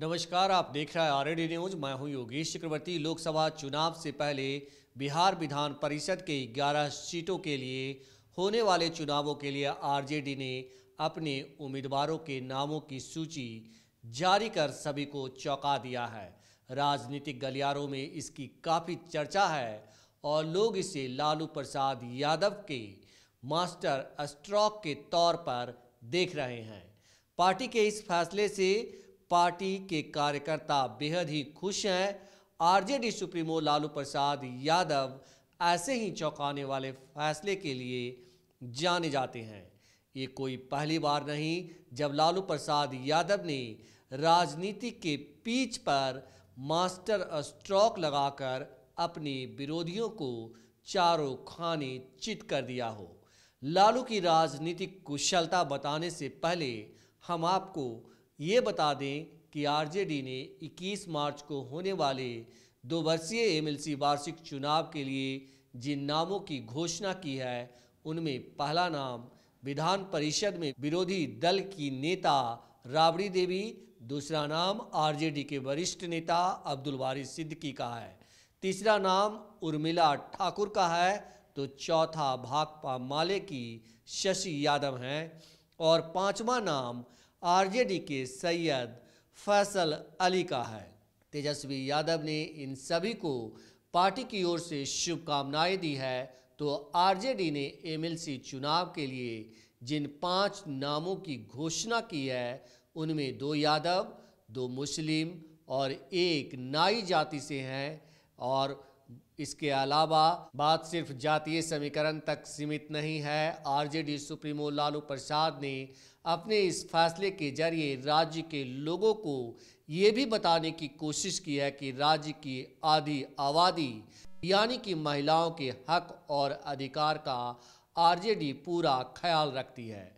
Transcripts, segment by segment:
नमस्कार आप देख रहे हैं आरएडी न्यूज मैं हूं योगेश चक्रवर्ती लोकसभा चुनाव से पहले बिहार विधान परिषद के 11 सीटों के लिए होने वाले चुनावों के लिए आरजेडी ने अपने उम्मीदवारों के नामों की सूची जारी कर सभी को चौंका दिया है राजनीतिक गलियारों में इसकी काफ़ी चर्चा है और लोग इसे लालू प्रसाद यादव के मास्टर स्ट्रॉक के तौर पर देख रहे हैं पार्टी के इस फैसले से पार्टी के कार्यकर्ता बेहद ही खुश हैं आरजेडी सुप्रीमो लालू प्रसाद यादव ऐसे ही चौंकाने वाले फैसले के लिए जाने जाते हैं ये कोई पहली बार नहीं जब लालू प्रसाद यादव ने राजनीति के पीच पर मास्टर स्ट्रोक लगाकर अपने विरोधियों को चारों खाने चित कर दिया हो लालू की राजनीतिक कुशलता बताने से पहले हम आपको ये बता दें कि आरजेडी ने 21 मार्च को होने वाले दो वर्षीय एमएलसी वार्षिक चुनाव के लिए जिन नामों की घोषणा की है उनमें पहला नाम विधान परिषद में विरोधी दल की नेता राबड़ी देवी दूसरा नाम आरजेडी के वरिष्ठ नेता अब्दुल वारी सिद्दकी का है तीसरा नाम उर्मिला ठाकुर का है तो चौथा भाकपा माले की शशि यादव हैं और पांचवा नाम आरजेडी के सैयद फैसल अली का है तेजस्वी यादव ने इन सभी को पार्टी की ओर से शुभकामनाएं दी है तो आरजेडी ने एमएलसी चुनाव के लिए जिन पांच नामों की घोषणा की है उनमें दो यादव दो मुस्लिम और एक नाई जाति से हैं और इसके अलावा बात सिर्फ जातीय समीकरण तक सीमित नहीं है आरजेडी सुप्रीमो लालू प्रसाद ने अपने इस फैसले के जरिए राज्य के लोगों को ये भी बताने की कोशिश की है कि राज्य की आधी आबादी यानी कि महिलाओं के हक और अधिकार का आरजेडी पूरा ख्याल रखती है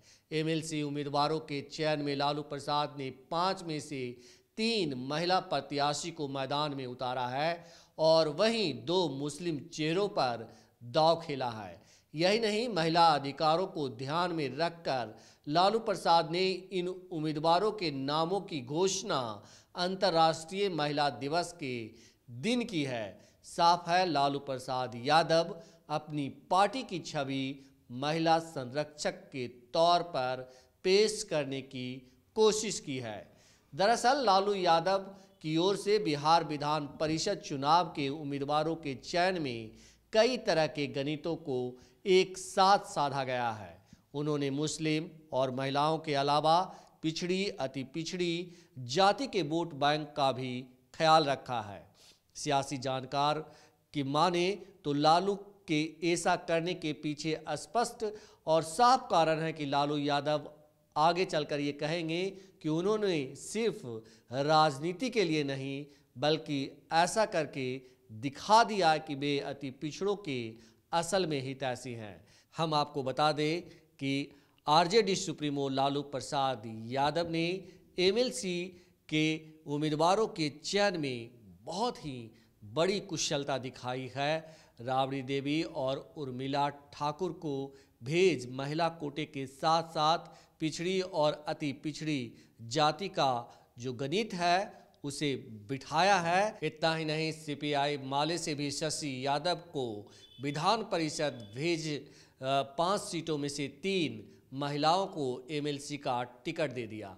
एमएलसी उम्मीदवारों के चयन में लालू प्रसाद ने पाँच में से तीन महिला प्रत्याशी को मैदान में उतारा है और वहीं दो मुस्लिम चेहरों पर दाव खेला है यही नहीं महिला अधिकारों को ध्यान में रखकर लालू प्रसाद ने इन उम्मीदवारों के नामों की घोषणा अंतर्राष्ट्रीय महिला दिवस के दिन की है साफ है लालू प्रसाद यादव अपनी पार्टी की छवि महिला संरक्षक के तौर पर पेश करने की कोशिश की है दरअसल लालू यादव की ओर से बिहार विधान परिषद चुनाव के उम्मीदवारों के चयन में कई तरह के गणितों को एक साथ साधा गया है उन्होंने मुस्लिम और महिलाओं के अलावा पिछड़ी अति पिछड़ी जाति के वोट बैंक का भी ख्याल रखा है सियासी जानकार की माने तो लालू के ऐसा करने के पीछे स्पष्ट और साफ कारण है कि लालू यादव आगे चलकर ये कहेंगे कि उन्होंने सिर्फ राजनीति के लिए नहीं बल्कि ऐसा करके दिखा दिया कि वे अति पिछड़ों के असल में तैसी हैं हम आपको बता दें कि आरजेडी सुप्रीमो लालू प्रसाद यादव ने एमएलसी के उम्मीदवारों के चयन में बहुत ही बड़ी कुशलता दिखाई है राबड़ी देवी और उर्मिला ठाकुर को भेज महिला कोटे के साथ साथ पिछड़ी और अति पिछड़ी जाति का जो गणित है उसे बिठाया है इतना ही नहीं सीपीआई माले से भी शशि यादव को विधान परिषद भेज पाँच सीटों में से तीन महिलाओं को एमएलसी का टिकट दे दिया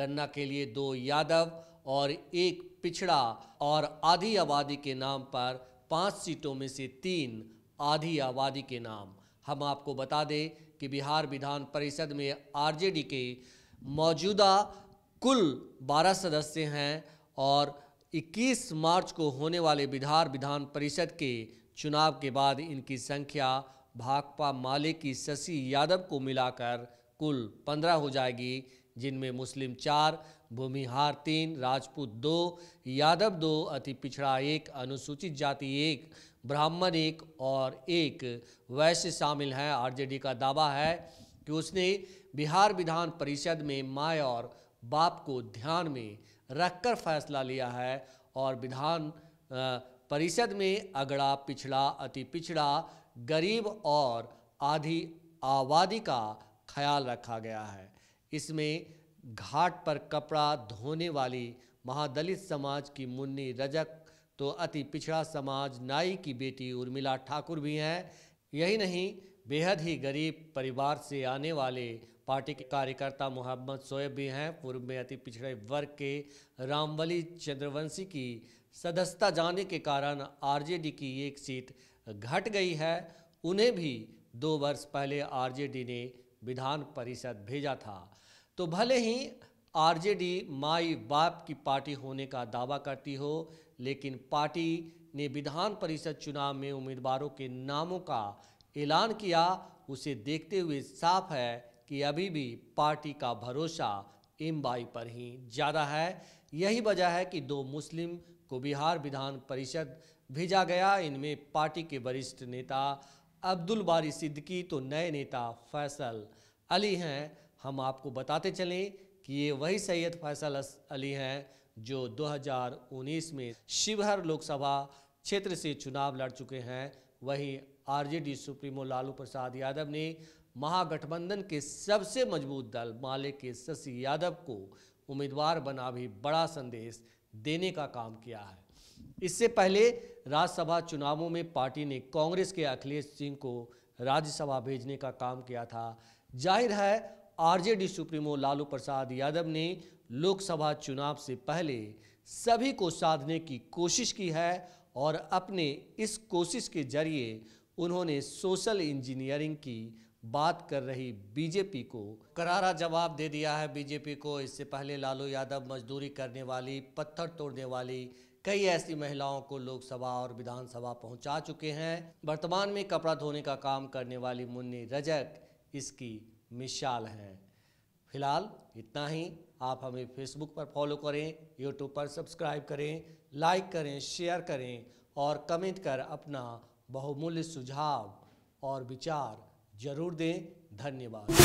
गन्ना के लिए दो यादव और एक पिछड़ा और आधी आबादी के नाम पर पाँच सीटों में से तीन आधी आबादी के नाम हम आपको बता दें कि बिहार विधान परिषद में आरजेडी के मौजूदा कुल 12 सदस्य हैं और 21 मार्च को होने वाले बिहार विधान परिषद के चुनाव के बाद इनकी संख्या भाकपा माले की शशि यादव को मिलाकर कुल 15 हो जाएगी जिनमें मुस्लिम चार भूमिहार तीन राजपूत दो यादव दो अति पिछड़ा एक अनुसूचित जाति एक ब्राह्मण एक और एक वैश्य शामिल हैं आरजेडी का दावा है कि उसने बिहार विधान परिषद में माए और बाप को ध्यान में रखकर फैसला लिया है और विधान परिषद में अगड़ा पिछड़ा अति पिछड़ा गरीब और आधी आबादी का ख्याल रखा गया है इसमें घाट पर कपड़ा धोने वाली महादलित समाज की मुन्नी रजक तो अति पिछड़ा समाज नाई की बेटी उर्मिला ठाकुर भी हैं यही नहीं बेहद ही गरीब परिवार से आने वाले पार्टी के कार्यकर्ता मोहम्मद सोएब भी हैं पूर्व में अति पिछड़े वर्ग के रामवली चंद्रवंशी की सदस्यता जाने के कारण आरजेडी की एक सीट घट गई है उन्हें भी दो वर्ष पहले आरजेडी ने विधान परिषद भेजा था तो भले ही आरजेडी माई बाप की पार्टी होने का दावा करती हो लेकिन पार्टी ने विधान परिषद चुनाव में उम्मीदवारों के नामों का ऐलान किया उसे देखते हुए साफ है कि अभी भी पार्टी का भरोसा एम बाई पर ही ज़्यादा है यही वजह है कि दो मुस्लिम को बिहार विधान परिषद भेजा गया इनमें पार्टी के वरिष्ठ नेता अब्दुल बारी सिद्दकी तो नए नेता फैसल अली हैं हम आपको बताते चलें कि ये वही सैयद फैसल अली हैं जो 2019 में शिवहर लोकसभा क्षेत्र से चुनाव लड़ चुके हैं वहीं आरजेडी सुप्रीमो लालू प्रसाद यादव ने महागठबंधन के सबसे मजबूत दल माले के शशि यादव को उम्मीदवार बना भी बड़ा संदेश देने का काम किया है इससे पहले राज्यसभा चुनावों में पार्टी ने कांग्रेस के अखिलेश सिंह को राज्यसभा भेजने का काम किया था जाहिर है आरजेडी सुप्रीमो लालू प्रसाद यादव ने लोकसभा चुनाव से पहले सभी को साधने की कोशिश की है और अपने इस कोशिश के जरिए उन्होंने सोशल इंजीनियरिंग की बात कर रही बीजेपी को करारा जवाब दे दिया है बीजेपी को इससे पहले लालू यादव मजदूरी करने वाली पत्थर तोड़ने वाली कई ऐसी महिलाओं को लोकसभा और विधानसभा पहुंचा चुके हैं वर्तमान में कपड़ा धोने का काम करने वाली मुन्नी रजक इसकी मिशाल हैं फिलहाल इतना ही आप हमें फेसबुक पर फॉलो करें यूट्यूब पर सब्सक्राइब करें लाइक करें शेयर करें और कमेंट कर अपना बहुमूल्य सुझाव और विचार जरूर दें धन्यवाद